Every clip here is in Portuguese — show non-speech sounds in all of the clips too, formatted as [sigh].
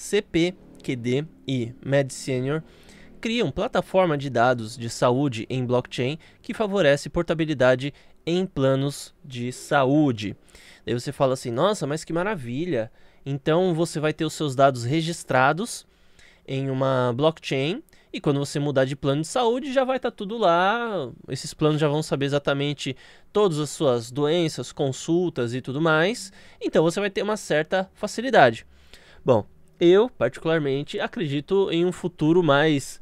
CPQD e MedSenior criam plataforma de dados de saúde em blockchain que favorece portabilidade em planos de saúde. Daí você fala assim: nossa, mas que maravilha! Então você vai ter os seus dados registrados em uma blockchain e quando você mudar de plano de saúde, já vai estar tá tudo lá. Esses planos já vão saber exatamente todas as suas doenças, consultas e tudo mais. Então você vai ter uma certa facilidade. Bom, eu, particularmente, acredito em um futuro mais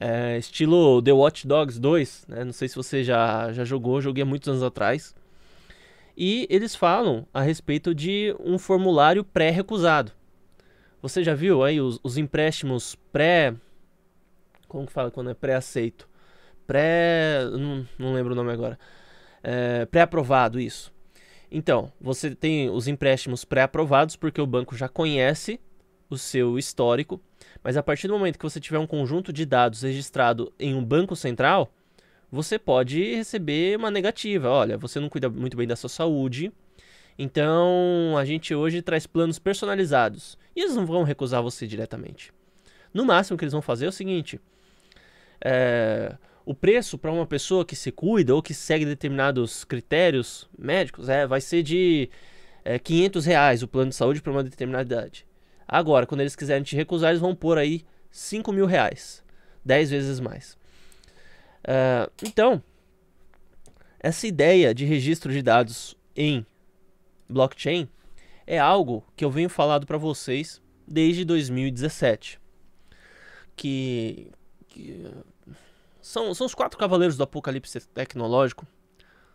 é, estilo The Watch Dogs 2. Né? Não sei se você já, já jogou, joguei há muitos anos atrás. E eles falam a respeito de um formulário pré-recusado. Você já viu aí os, os empréstimos pré. Como que fala quando é pré-aceito? Pré. Não, não lembro o nome agora. É, pré-aprovado, isso. Então, você tem os empréstimos pré-aprovados porque o banco já conhece o seu histórico, mas a partir do momento que você tiver um conjunto de dados registrado em um banco central, você pode receber uma negativa. Olha, você não cuida muito bem da sua saúde, então a gente hoje traz planos personalizados. E eles não vão recusar você diretamente. No máximo que eles vão fazer é o seguinte: é, o preço para uma pessoa que se cuida ou que segue determinados critérios médicos é, vai ser de é, 500 reais o plano de saúde para uma determinada idade. Agora, quando eles quiserem te recusar, eles vão pôr aí 5 mil reais. 10 vezes mais. Uh, então, essa ideia de registro de dados em blockchain é algo que eu venho falando para vocês desde 2017. Que, que, são, são os quatro cavaleiros do apocalipse tecnológico,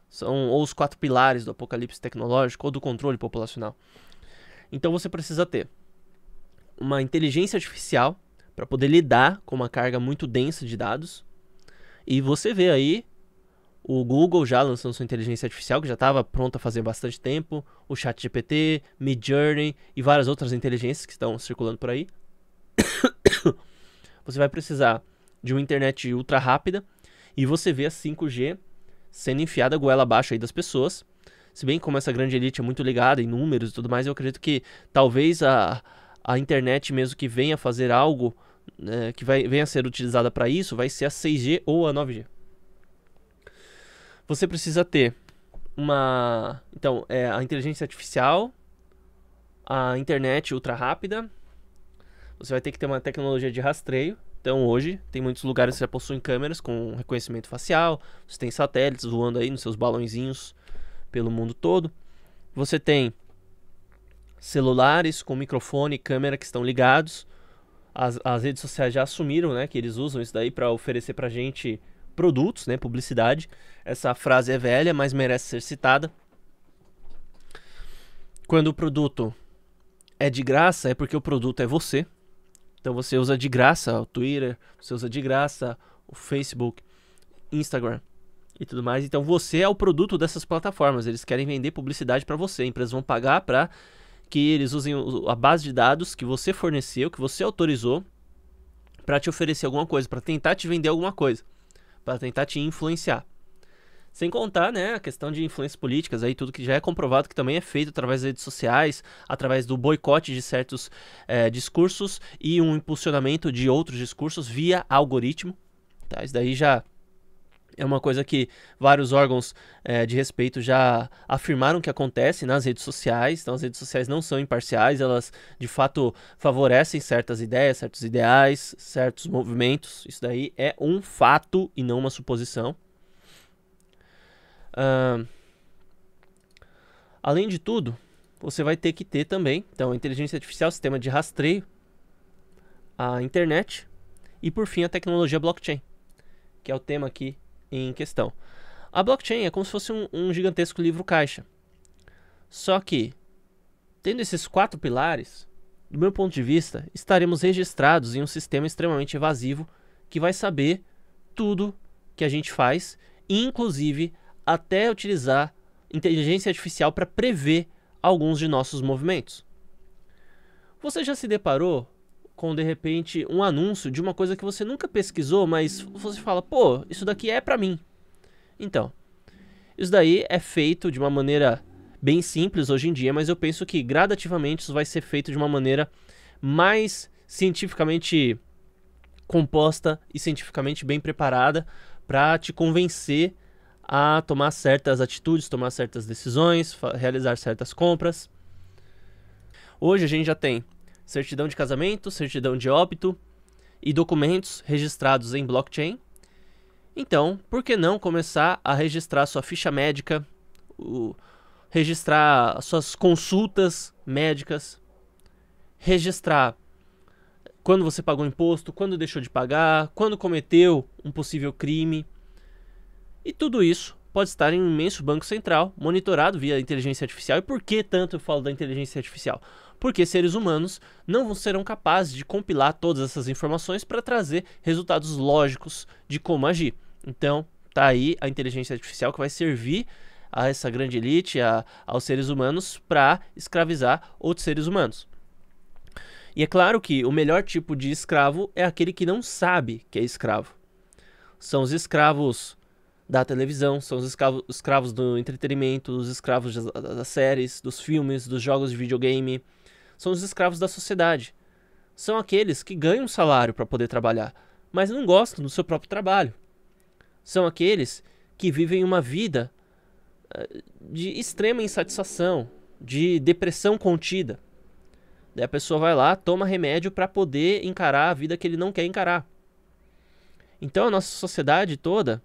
são ou os quatro pilares do apocalipse tecnológico ou do controle populacional. Então você precisa ter uma inteligência artificial para poder lidar com uma carga muito densa de dados. E você vê aí o Google já lançando sua inteligência artificial, que já estava pronta a fazer bastante tempo, o ChatGPT, Midjourney e várias outras inteligências que estão circulando por aí. [coughs] você vai precisar de uma internet ultra rápida e você vê a 5G sendo enfiada goela abaixo aí das pessoas. Se bem que como essa grande elite é muito ligada em números e tudo mais, eu acredito que talvez a, a internet mesmo que venha fazer algo né, que vai, venha a ser utilizada para isso, vai ser a 6G ou a 9G. Você precisa ter uma. Então, é a inteligência artificial, a internet ultra rápida. Você vai ter que ter uma tecnologia de rastreio. Então, hoje, tem muitos lugares que já possuem câmeras com reconhecimento facial. Você tem satélites voando aí nos seus balãozinhos pelo mundo todo. Você tem celulares com microfone e câmera que estão ligados. As, as redes sociais já assumiram, né, que eles usam isso daí para oferecer para gente produtos, né, publicidade. Essa frase é velha, mas merece ser citada. Quando o produto é de graça, é porque o produto é você. Então você usa de graça o Twitter, você usa de graça o Facebook, Instagram e tudo mais. Então você é o produto dessas plataformas. Eles querem vender publicidade para você. Empresas vão pagar para que eles usem a base de dados que você forneceu, que você autorizou, para te oferecer alguma coisa, para tentar te vender alguma coisa, para tentar te influenciar. Sem contar, né, a questão de influências políticas, aí tudo que já é comprovado que também é feito através das redes sociais, através do boicote de certos é, discursos e um impulsionamento de outros discursos via algoritmo. Tá? Isso daí já é uma coisa que vários órgãos é, de respeito já afirmaram que acontece nas redes sociais. Então, as redes sociais não são imparciais, elas de fato favorecem certas ideias, certos ideais, certos movimentos. Isso daí é um fato e não uma suposição. Uh, além de tudo, você vai ter que ter também então, a inteligência artificial, sistema de rastreio, a internet e, por fim, a tecnologia blockchain, que é o tema aqui em questão. A blockchain é como se fosse um, um gigantesco livro caixa. Só que, tendo esses quatro pilares, do meu ponto de vista, estaremos registrados em um sistema extremamente evasivo que vai saber tudo que a gente faz, inclusive até utilizar inteligência artificial para prever alguns de nossos movimentos. Você já se deparou com de repente um anúncio de uma coisa que você nunca pesquisou, mas você fala, pô, isso daqui é para mim. Então, isso daí é feito de uma maneira bem simples hoje em dia, mas eu penso que gradativamente isso vai ser feito de uma maneira mais cientificamente composta e cientificamente bem preparada para te convencer a tomar certas atitudes, tomar certas decisões, realizar certas compras. Hoje a gente já tem certidão de casamento, certidão de óbito e documentos registrados em blockchain. Então, por que não começar a registrar sua ficha médica, o, registrar suas consultas médicas, registrar quando você pagou imposto, quando deixou de pagar, quando cometeu um possível crime. E tudo isso pode estar em um imenso banco central, monitorado via inteligência artificial. E por que tanto eu falo da inteligência artificial? porque seres humanos não serão capazes de compilar todas essas informações para trazer resultados lógicos de como agir. Então, tá aí a inteligência artificial que vai servir a essa grande elite, a, aos seres humanos, para escravizar outros seres humanos. E é claro que o melhor tipo de escravo é aquele que não sabe que é escravo. São os escravos da televisão, são os escravos, escravos do entretenimento, os escravos das, das séries, dos filmes, dos jogos de videogame, são os escravos da sociedade. São aqueles que ganham um salário para poder trabalhar, mas não gostam do seu próprio trabalho. São aqueles que vivem uma vida eh, de extrema insatisfação, de depressão contida. Daí a pessoa vai lá, toma remédio para poder encarar a vida que ele não quer encarar. Então a nossa sociedade toda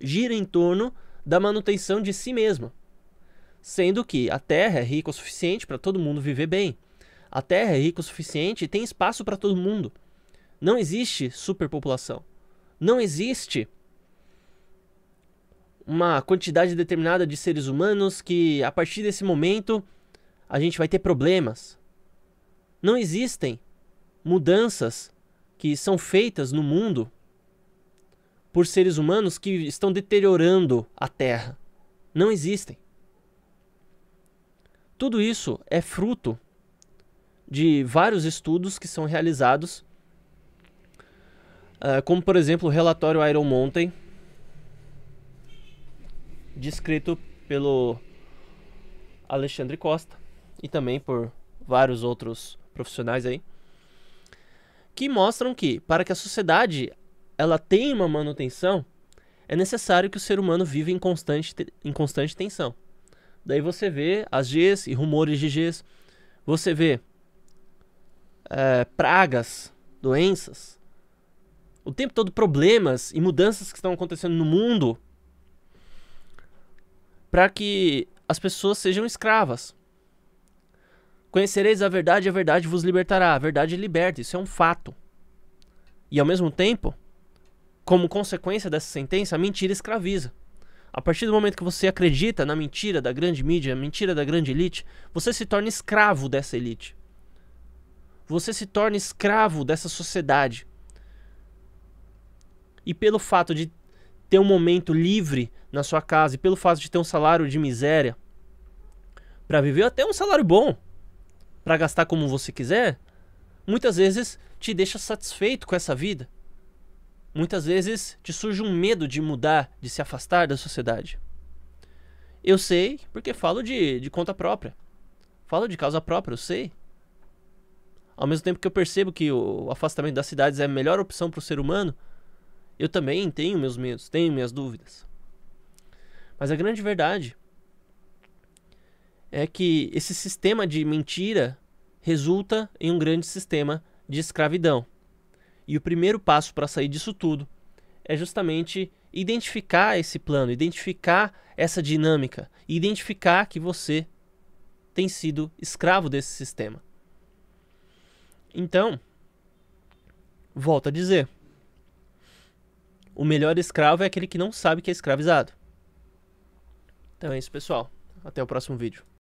gira em torno da manutenção de si mesma sendo que a Terra é rica o suficiente para todo mundo viver bem. A Terra é rica o suficiente e tem espaço para todo mundo. Não existe superpopulação. Não existe uma quantidade determinada de seres humanos que a partir desse momento a gente vai ter problemas. Não existem mudanças que são feitas no mundo por seres humanos que estão deteriorando a Terra. Não existem. Tudo isso é fruto de vários estudos que são realizados, uh, como por exemplo o relatório Iron Mountain, descrito pelo Alexandre Costa e também por vários outros profissionais aí, que mostram que para que a sociedade ela tenha uma manutenção, é necessário que o ser humano viva em constante, em constante tensão. Daí você vê as Gs e rumores de Gs. Você vê é, pragas, doenças. O tempo todo problemas e mudanças que estão acontecendo no mundo. Para que as pessoas sejam escravas. Conhecereis a verdade e a verdade vos libertará. A verdade liberta, isso é um fato. E ao mesmo tempo, como consequência dessa sentença, a mentira escraviza. A partir do momento que você acredita na mentira da grande mídia, mentira da grande elite, você se torna escravo dessa elite. Você se torna escravo dessa sociedade. E pelo fato de ter um momento livre na sua casa e pelo fato de ter um salário de miséria para viver até um salário bom, para gastar como você quiser, muitas vezes te deixa satisfeito com essa vida. Muitas vezes te surge um medo de mudar, de se afastar da sociedade. Eu sei, porque falo de, de conta própria. Falo de causa própria, eu sei. Ao mesmo tempo que eu percebo que o afastamento das cidades é a melhor opção para o ser humano, eu também tenho meus medos, tenho minhas dúvidas. Mas a grande verdade é que esse sistema de mentira resulta em um grande sistema de escravidão. E o primeiro passo para sair disso tudo é justamente identificar esse plano, identificar essa dinâmica, identificar que você tem sido escravo desse sistema. Então, volto a dizer: o melhor escravo é aquele que não sabe que é escravizado. Então é isso, pessoal. Até o próximo vídeo.